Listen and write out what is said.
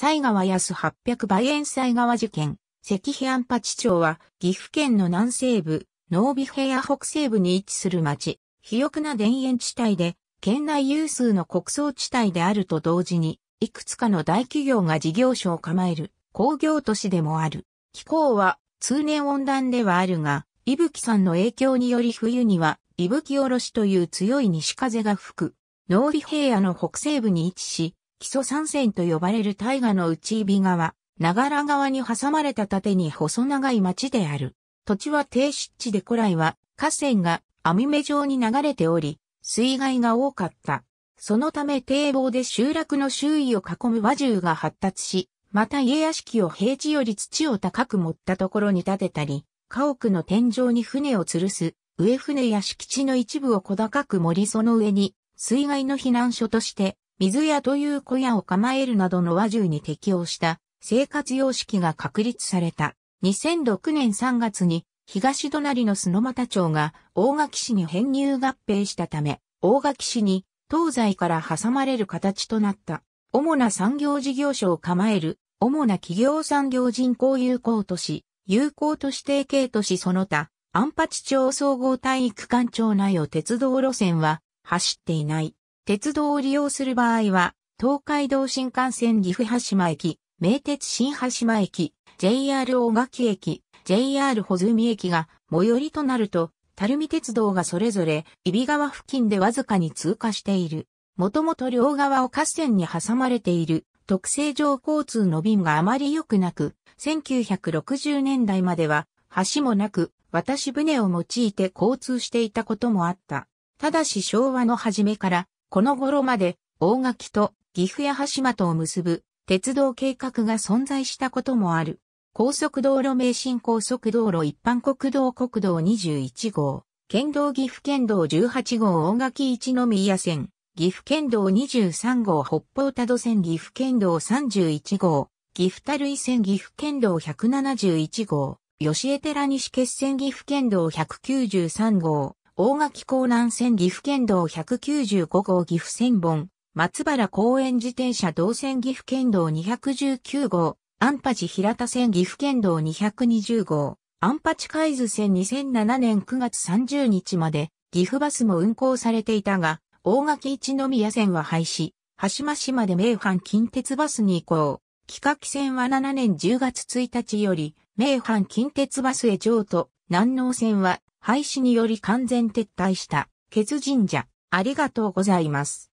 西川安八百倍円西川事件、石碑安八町は、岐阜県の南西部、濃尾平野北西部に位置する町、肥沃な田園地帯で、県内有数の国葬地帯であると同時に、いくつかの大企業が事業所を構える工業都市でもある。気候は通年温暖ではあるが、伊吹山の影響により冬には、伊吹おろしという強い西風が吹く。農美平野の北西部に位置し、基礎山線と呼ばれる大河の内海側、川、長良川に挟まれた縦に細長い町である。土地は低湿地で古来は河川が網目状に流れており、水害が多かった。そのため堤防で集落の周囲を囲む和獣が発達し、また家屋敷を平地より土を高く盛ったところに建てたり、家屋の天井に船を吊るす、上船や敷地の一部を小高く盛りその上に、水害の避難所として、水屋という小屋を構えるなどの和獣に適応した生活様式が確立された。2006年3月に東隣の須野又町が大垣市に編入合併したため、大垣市に東西から挟まれる形となった。主な産業事業所を構える、主な企業産業人口有効都市、有効都市提携都市その他、安八町総合体育館町内を鉄道路線は走っていない。鉄道を利用する場合は、東海道新幹線岐阜羽島駅、名鉄新羽島駅、JR 大垣駅、JR 穂積駅が最寄りとなると、垂水鉄道がそれぞれ、揖斐川付近でわずかに通過している。もともと両側を河川に挟まれている特性上交通の便があまり良くなく、1960年代までは橋もなく、渡し船を用いて交通していたこともあった。ただし昭和の初めからこの頃まで大垣と岐阜や橋間とを結ぶ鉄道計画が存在したこともある。高速道路名神高速道路一般国道国道21号、県道岐阜県道18号大垣一宮線、岐阜県道23号北方多度線岐阜県道31号、岐阜るい線岐阜県道171号、吉江寺西決線岐阜県道193号、大垣港南線岐阜県道195号岐阜線本、松原公園自転車道線岐阜県道219号、アンパチ平田線岐阜県道220号、アンパチ海津線2007年9月30日まで、岐阜バスも運行されていたが、大垣一宮線は廃止、橋間まで名阪近鉄バスに移行。企画線は7年10月1日より、名阪近鉄バスへ上渡、南能線は廃止により完全撤退した、ケツ神社、ありがとうございます。